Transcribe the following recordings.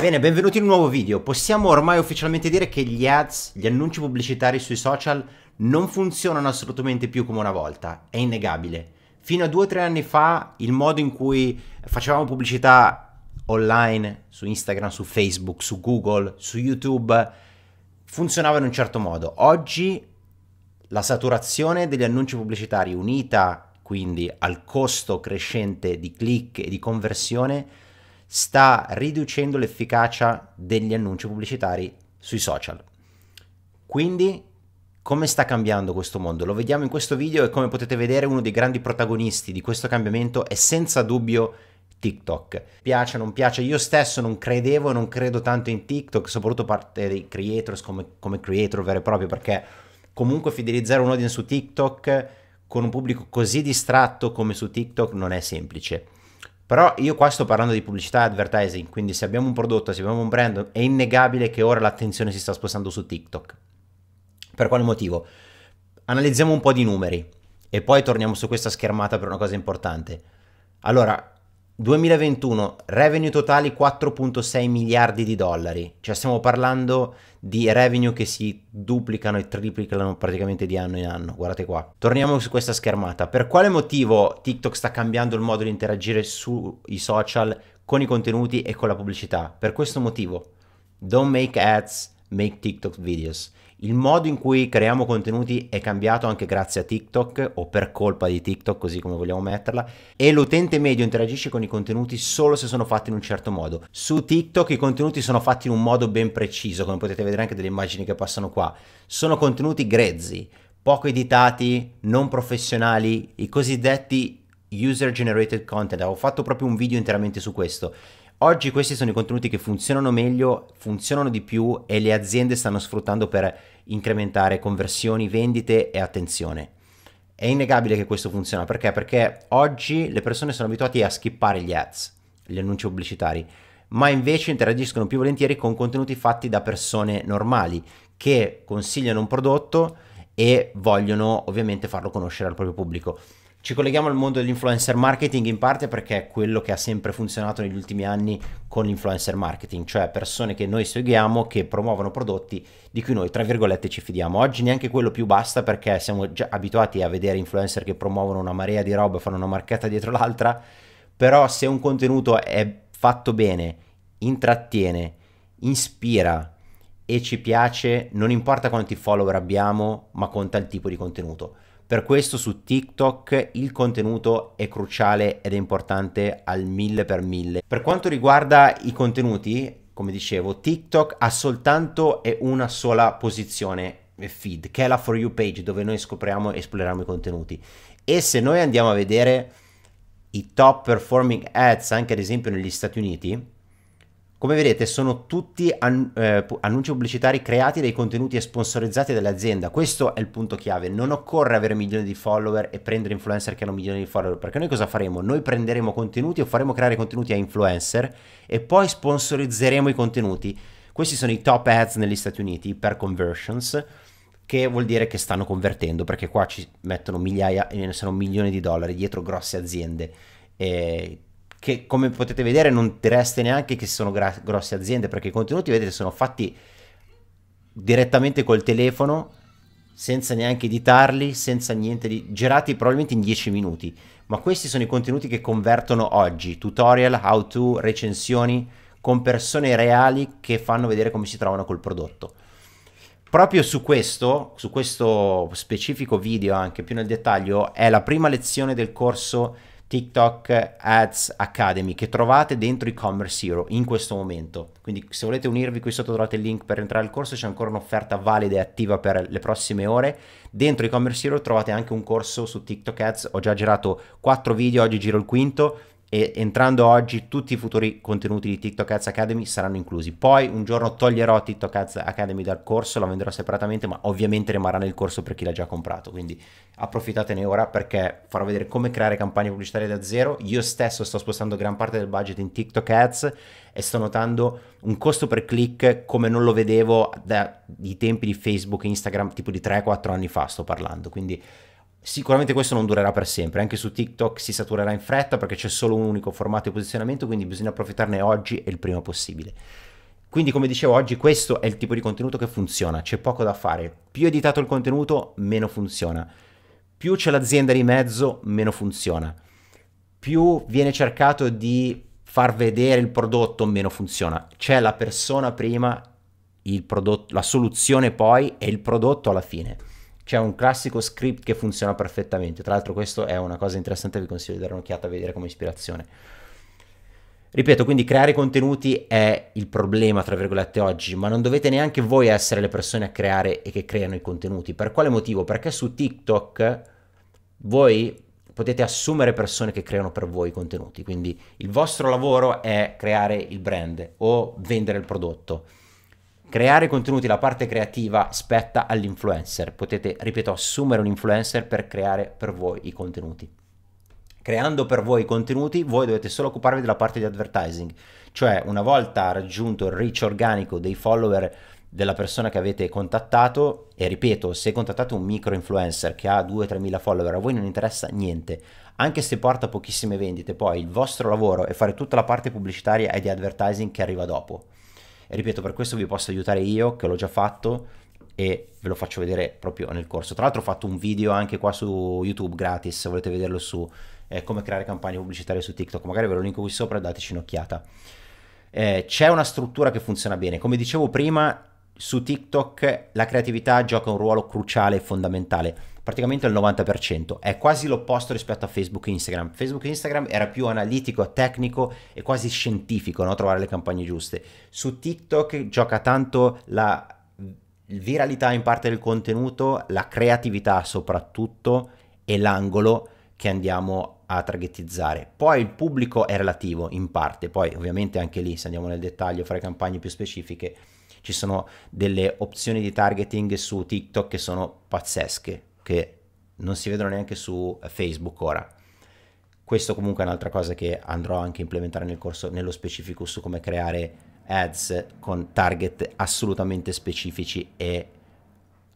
Bene, benvenuti in un nuovo video. Possiamo ormai ufficialmente dire che gli ads, gli annunci pubblicitari sui social non funzionano assolutamente più come una volta, è innegabile. Fino a due o tre anni fa il modo in cui facevamo pubblicità online, su Instagram, su Facebook, su Google, su YouTube, funzionava in un certo modo. Oggi la saturazione degli annunci pubblicitari unita quindi al costo crescente di click e di conversione sta riducendo l'efficacia degli annunci pubblicitari sui social. Quindi come sta cambiando questo mondo? Lo vediamo in questo video e come potete vedere uno dei grandi protagonisti di questo cambiamento è senza dubbio TikTok. Piace o non piace, io stesso non credevo e non credo tanto in TikTok, soprattutto parte dei creators come, come creator vero e proprio, perché comunque fidelizzare un audience su TikTok con un pubblico così distratto come su TikTok non è semplice. Però io qua sto parlando di pubblicità e advertising, quindi se abbiamo un prodotto, se abbiamo un brand, è innegabile che ora l'attenzione si sta spostando su TikTok. Per quale motivo? Analizziamo un po' di numeri e poi torniamo su questa schermata per una cosa importante. Allora, 2021 revenue totali 4.6 miliardi di dollari, cioè stiamo parlando di revenue che si duplicano e triplicano praticamente di anno in anno, guardate qua. Torniamo su questa schermata, per quale motivo TikTok sta cambiando il modo di interagire sui social con i contenuti e con la pubblicità? Per questo motivo, don't make ads, make TikTok videos il modo in cui creiamo contenuti è cambiato anche grazie a TikTok o per colpa di TikTok, così come vogliamo metterla, e l'utente medio interagisce con i contenuti solo se sono fatti in un certo modo. Su TikTok i contenuti sono fatti in un modo ben preciso, come potete vedere anche dalle immagini che passano qua. Sono contenuti grezzi, poco editati, non professionali, i cosiddetti user generated content. Ho fatto proprio un video interamente su questo. Oggi questi sono i contenuti che funzionano meglio, funzionano di più e le aziende stanno sfruttando per incrementare conversioni, vendite e attenzione. È innegabile che questo funziona perché? Perché oggi le persone sono abituate a skippare gli ads, gli annunci pubblicitari, ma invece interagiscono più volentieri con contenuti fatti da persone normali che consigliano un prodotto e vogliono ovviamente farlo conoscere al proprio pubblico. Ci colleghiamo al mondo dell'influencer marketing in parte perché è quello che ha sempre funzionato negli ultimi anni con l'influencer marketing, cioè persone che noi seguiamo che promuovono prodotti di cui noi tra virgolette ci fidiamo. Oggi neanche quello più basta perché siamo già abituati a vedere influencer che promuovono una marea di roba, fanno una marchetta dietro l'altra, però se un contenuto è fatto bene, intrattiene, ispira e ci piace, non importa quanti follower abbiamo, ma conta il tipo di contenuto per questo su TikTok il contenuto è cruciale ed è importante al mille per mille. Per quanto riguarda i contenuti, come dicevo, TikTok ha soltanto e una sola posizione feed, che è la For You page, dove noi scopriamo e esploriamo i contenuti. E se noi andiamo a vedere i top performing ads, anche ad esempio negli Stati Uniti, come vedete sono tutti an- eh, annunci pubblicitari creati dai contenuti e sponsorizzati dall'azienda, questo è il punto chiave, non occorre avere milioni di follower e prendere influencer che hanno milioni di follower, perché noi cosa faremo? Noi prenderemo contenuti o faremo creare contenuti a influencer e poi sponsorizzeremo i contenuti. Questi sono i top ads negli Stati Uniti per conversions, che vuol dire che stanno convertendo, perché qua ci mettono migliaia, e ne sono milioni di dollari dietro grosse aziende. E che come potete vedere non direste neanche che sono gra- grosse aziende perché i contenuti vedete sono fatti direttamente col telefono senza neanche editarli, senza niente di girati probabilmente in 10 minuti, ma questi sono i contenuti che convertono oggi, tutorial, how to, recensioni con persone reali che fanno vedere come si trovano col prodotto. Proprio su questo, su questo specifico video anche più nel dettaglio, è la prima lezione del corso TikTok Ads Academy che trovate dentro e-commerce hero in questo momento. Quindi se volete unirvi qui sotto trovate il link per entrare al corso, c'è ancora un'offerta valida e attiva per le prossime ore. Dentro e-commerce hero trovate anche un corso su TikTok Ads, ho già girato 4 video, oggi giro il quinto e entrando oggi tutti i futuri contenuti di TikTok Ads Academy saranno inclusi. Poi un giorno toglierò TikTok Ads Academy dal corso, la venderò separatamente, ma ovviamente rimarrà nel corso per chi l'ha già comprato, quindi approfittatene ora perché farò vedere come creare campagne pubblicitarie da zero. Io stesso sto spostando gran parte del budget in TikTok Ads e sto notando un costo per click come non lo vedevo dai tempi di Facebook e Instagram, tipo di 3-4 anni fa sto parlando, quindi Sicuramente questo non durerà per sempre, anche su TikTok si saturerà in fretta perché c'è solo un unico formato di posizionamento, quindi bisogna approfittarne oggi e il prima possibile. Quindi come dicevo oggi questo è il tipo di contenuto che funziona, c'è poco da fare. Più editato il contenuto, meno funziona. Più c'è l'azienda di mezzo, meno funziona. Più viene cercato di far vedere il prodotto, meno funziona. C'è la persona prima, prodotto, la soluzione poi e il prodotto alla fine c'è un classico script che funziona perfettamente. Tra l'altro, questo è una cosa interessante, vi consiglio di dare un'occhiata a vedere come ispirazione. Ripeto, quindi creare contenuti è il problema, tra virgolette, oggi, ma non dovete neanche voi essere le persone a creare e che creano i contenuti. Per quale motivo? Perché su TikTok voi potete assumere persone che creano per voi i contenuti, quindi il vostro lavoro è creare il brand o vendere il prodotto Creare contenuti, la parte creativa spetta all'influencer. Potete, ripeto, assumere un influencer per creare per voi i contenuti. Creando per voi i contenuti, voi dovete solo occuparvi della parte di advertising, cioè una volta raggiunto il reach organico dei follower della persona che avete contattato e ripeto se contattate un micro influencer che ha 2-3 mila follower a voi non interessa niente anche se porta pochissime vendite poi il vostro lavoro è fare tutta la parte pubblicitaria e di advertising che arriva dopo e ripeto, per questo vi posso aiutare io che l'ho già fatto e ve lo faccio vedere proprio nel corso. Tra l'altro ho fatto un video anche qua su YouTube gratis, se volete vederlo su eh, come creare campagne pubblicitarie su TikTok, magari ve lo linko qui sopra e dateci un'occhiata. Eh, c'è una struttura che funziona bene, come dicevo prima su TikTok la creatività gioca un ruolo cruciale e fondamentale, praticamente il 90%. È quasi l'opposto rispetto a Facebook e Instagram. Facebook e Instagram era più analitico, tecnico e quasi scientifico, no? trovare le campagne giuste. Su TikTok gioca tanto la viralità in parte del contenuto, la creatività soprattutto e l'angolo che andiamo a targetizzare. Poi il pubblico è relativo in parte, poi ovviamente anche lì se andiamo nel dettaglio, fare campagne più specifiche ci sono delle opzioni di targeting su TikTok che sono pazzesche, che non si vedono neanche su eh, Facebook ora. Questo comunque è un'altra cosa che andrò anche a implementare nel corso, nello specifico su come creare ads con target assolutamente specifici e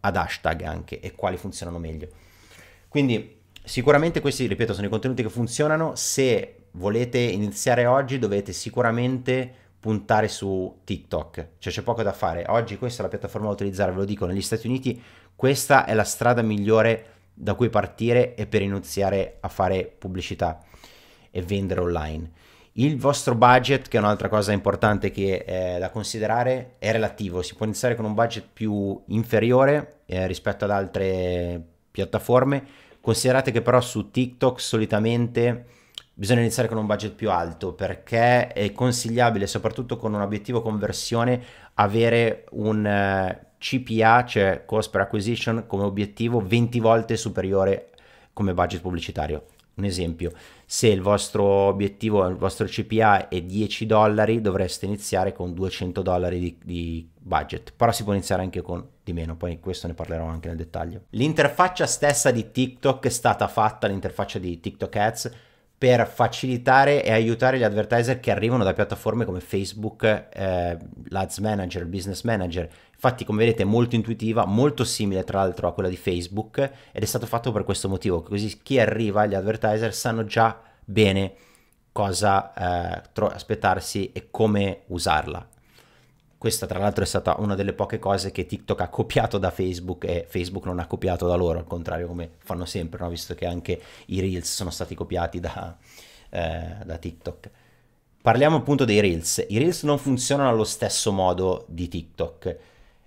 ad hashtag anche e quali funzionano meglio. Quindi sicuramente questi, ripeto, sono i contenuti che funzionano. Se volete iniziare oggi dovete sicuramente puntare su TikTok, cioè c'è poco da fare. Oggi questa è la piattaforma da utilizzare, ve lo dico, negli Stati Uniti questa è la strada migliore da cui partire e per iniziare a fare pubblicità e vendere online. Il vostro budget, che è un'altra cosa importante che è eh, da considerare, è relativo, si può iniziare con un budget più inferiore eh, rispetto ad altre piattaforme, considerate che però su TikTok solitamente bisogna iniziare con un budget più alto perché è consigliabile, soprattutto con un obiettivo conversione, avere un eh, CPA, cioè cost per acquisition, come obiettivo 20 volte superiore come budget pubblicitario. Un esempio, se il vostro obiettivo, il vostro CPA è 10 dollari, dovreste iniziare con 200 dollari di, di, budget, però si può iniziare anche con di meno, poi questo ne parlerò anche nel dettaglio. L'interfaccia stessa di TikTok è stata fatta, l'interfaccia di TikTok Ads, per facilitare e aiutare gli advertiser che arrivano da piattaforme come Facebook, eh, l'Ads Manager, il Business Manager. Infatti, come vedete, è molto intuitiva, molto simile tra l'altro a quella di Facebook ed è stato fatto per questo motivo, così chi arriva, gli advertiser, sanno già bene cosa eh, tro- aspettarsi e come usarla. Questa tra l'altro è stata una delle poche cose che TikTok ha copiato da Facebook e Facebook non ha copiato da loro, al contrario come fanno sempre, no? visto che anche i Reels sono stati copiati da, eh, da TikTok. Parliamo appunto dei Reels. I Reels non funzionano allo stesso modo di TikTok.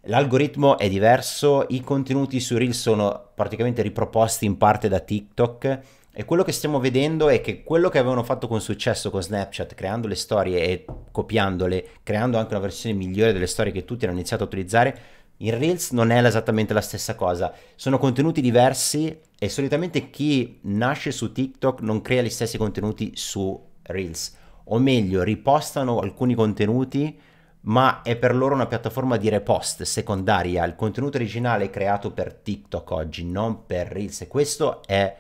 L'algoritmo è diverso, i contenuti su Reels sono praticamente riproposti in parte da TikTok e quello che stiamo vedendo è che quello che avevano fatto con successo con Snapchat, creando le storie e copiandole, creando anche una versione migliore delle storie che tutti hanno iniziato a utilizzare, in Reels non è esattamente la stessa cosa. Sono contenuti diversi e solitamente chi nasce su TikTok non crea gli stessi contenuti su Reels. O meglio, ripostano alcuni contenuti, ma è per loro una piattaforma di repost secondaria. Il contenuto originale è creato per TikTok oggi, non per Reels. E questo è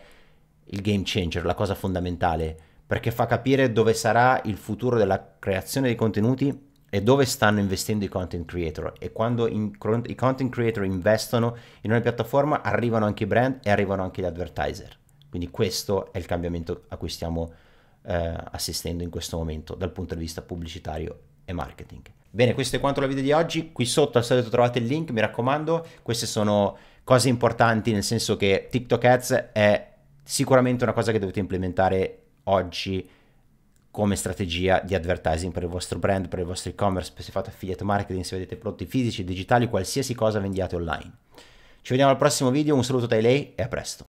il game changer, la cosa fondamentale, perché fa capire dove sarà il futuro della creazione dei contenuti e dove stanno investendo i content creator e quando in, i content creator investono in una piattaforma arrivano anche i brand e arrivano anche gli advertiser. Quindi questo è il cambiamento a cui stiamo eh, assistendo in questo momento dal punto di vista pubblicitario e marketing. Bene, questo è quanto la video di oggi. Qui sotto al solito trovate il link, mi raccomando. Queste sono cose importanti nel senso che TikTok Ads è sicuramente una cosa che dovete implementare oggi come strategia di advertising per il vostro brand, per il vostro e-commerce, se fate affiliate marketing, se vedete prodotti fisici, digitali, qualsiasi cosa vendiate online. Ci vediamo al prossimo video, un saluto da lei e a presto.